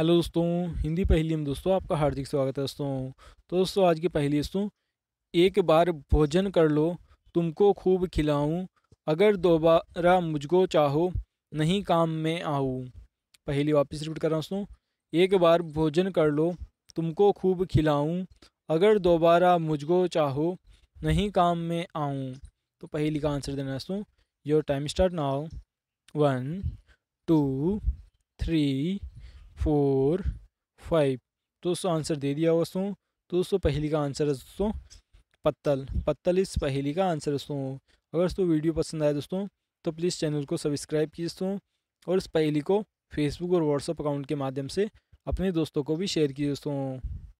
hello दोस्तों हिंदी पहली में दोस्तों आपका हार्दिक स्वागत है दोस्तों तो दोस्तों आज की पहली दोस्तों एक बार भोजन कर लो तुमको खूब खिलाऊं अगर दोबारा मुझको चाहो नहीं काम में आऊँ पहली वापस रिपीट कर रहा हूं दोस्तों एक बार भोजन कर लो तुमको खूब खिलाऊं अगर दोबारा मुझको चाहो नहीं काम में आऊँ तो पहली का आंसर देना दोस्तों your time start now one two three four five दोस्तों आंसर दे दिया दोस्तों दोस्तों पहली का आंसर है दोस्तों पत्तल पत्तल इस पहली का आंसर दोस्तों अगर दोस्तों वीडियो पसंद आए दोस्तों तो प्लीज़ चैनल को सब्सक्राइब कीजिए दोस्तों और इस पहली को फेसबुक और व्हाट्सअप अकाउंट के माध्यम से अपने दोस्तों को भी शेयर कीजिए दोस्तों